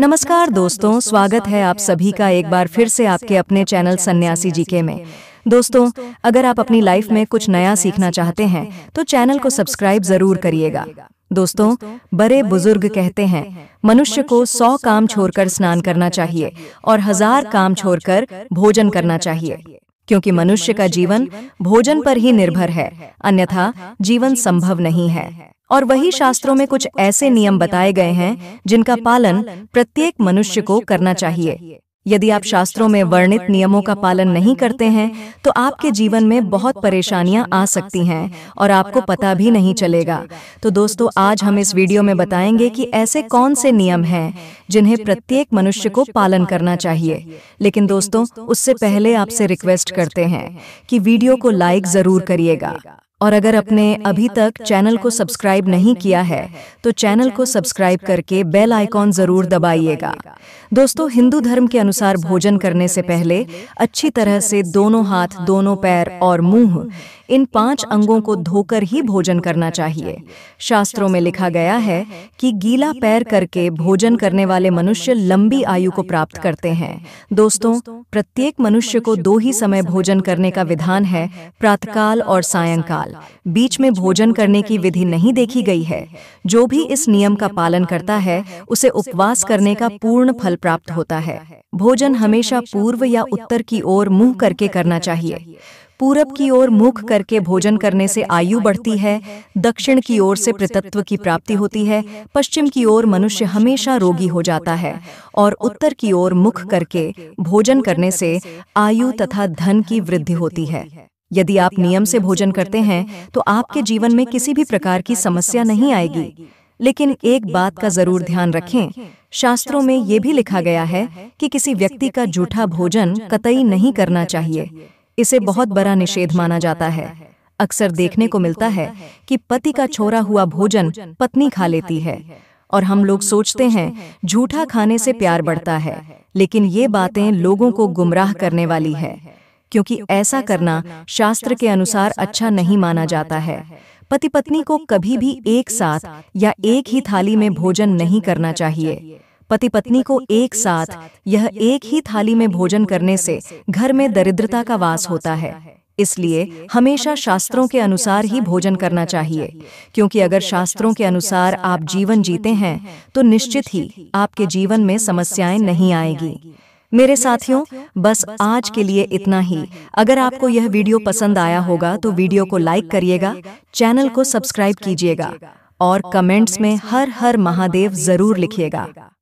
नमस्कार दोस्तों स्वागत है आप सभी का एक बार फिर से आपके अपने चैनल सन्यासी जीके में दोस्तों अगर आप अपनी लाइफ में कुछ नया सीखना चाहते हैं तो चैनल को सब्सक्राइब जरूर करिएगा दोस्तों बड़े बुजुर्ग कहते हैं मनुष्य को सौ काम छोड़कर स्नान करना चाहिए और हजार काम छोड़कर भोजन करना चाहिए क्योंकि मनुष्य का जीवन भोजन पर ही निर्भर है अन्यथा जीवन संभव नहीं है और वही शास्त्रों में कुछ ऐसे नियम बताए गए हैं जिनका पालन प्रत्येक मनुष्य को करना चाहिए यदि आप शास्त्रों में वर्णित नियमों का पालन नहीं करते हैं तो आपके जीवन में बहुत परेशानियां आ सकती हैं और आपको पता भी नहीं चलेगा तो दोस्तों आज हम इस वीडियो में बताएंगे कि ऐसे कौन से नियम हैं जिन्हें प्रत्येक मनुष्य को पालन करना चाहिए लेकिन दोस्तों उससे पहले आपसे रिक्वेस्ट करते हैं कि वीडियो को लाइक ज़रूर करिएगा और अगर अपने अभी तक चैनल को सब्सक्राइब नहीं किया है तो चैनल को सब्सक्राइब करके बेल आइकॉन जरूर दबाइएगा दोस्तों हिंदू धर्म के अनुसार भोजन करने से पहले अच्छी तरह से दोनों हाथ दोनों पैर और मुंह इन पांच अंगों को धोकर ही भोजन करना चाहिए शास्त्रों में लिखा गया है कि गीला पैर करके भोजन करने वाले मनुष्य लंबी आयु को प्राप्त करते हैं दोस्तों प्रत्येक मनुष्य को दो ही समय भोजन करने का विधान है प्रातकाल और सायंकाल काल बीच में भोजन करने की विधि नहीं देखी गई है जो भी इस नियम का पालन करता है उसे उपवास करने का पूर्ण फल प्राप्त होता है भोजन हमेशा पूर्व या उत्तर की ओर मुंह करके करना चाहिए पूरब की ओर मुख करके भोजन करने से आयु बढ़ती है दक्षिण की ओर से पृतत्व की प्राप्ति होती है पश्चिम की ओर मनुष्य हमेशा रोगी हो जाता है और उत्तर की ओर मुख करके भोजन करने से आयु तथा धन की वृद्धि होती है यदि आप नियम से भोजन करते हैं तो आपके जीवन में किसी भी प्रकार की समस्या नहीं आएगी लेकिन एक बात का जरूर ध्यान रखें शास्त्रों में ये भी लिखा गया है कि किसी व्यक्ति का जूठा भोजन कतई नहीं करना चाहिए इसे बहुत बड़ा निषेध माना जाता है अक्सर देखने को मिलता है कि पति का छोरा हुआ भोजन पत्नी खा लेती है और हम लोग सोचते हैं झूठा खाने से प्यार बढ़ता है लेकिन ये बातें लोगों को गुमराह करने वाली है क्योंकि ऐसा करना शास्त्र के अनुसार अच्छा, अच्छा नहीं माना जाता है पति पत्नी को कभी भी एक साथ या एक ही थाली में भोजन नहीं करना चाहिए पति पत्नी को एक साथ यह एक ही थाली में भोजन करने से घर में दरिद्रता का वास होता है इसलिए हमेशा शास्त्रों के अनुसार ही भोजन करना चाहिए क्योंकि अगर शास्त्रों के अनुसार आप जीवन जीते हैं तो, तो निश्चित ही आपके जीवन में समस्याएं नहीं आएगी मेरे साथियों बस आज के लिए इतना ही अगर आपको यह वीडियो पसंद आया होगा तो वीडियो को लाइक करिएगा चैनल को सब्सक्राइब कीजिएगा और कमेंट्स में हर हर महादेव जरूर लिखिएगा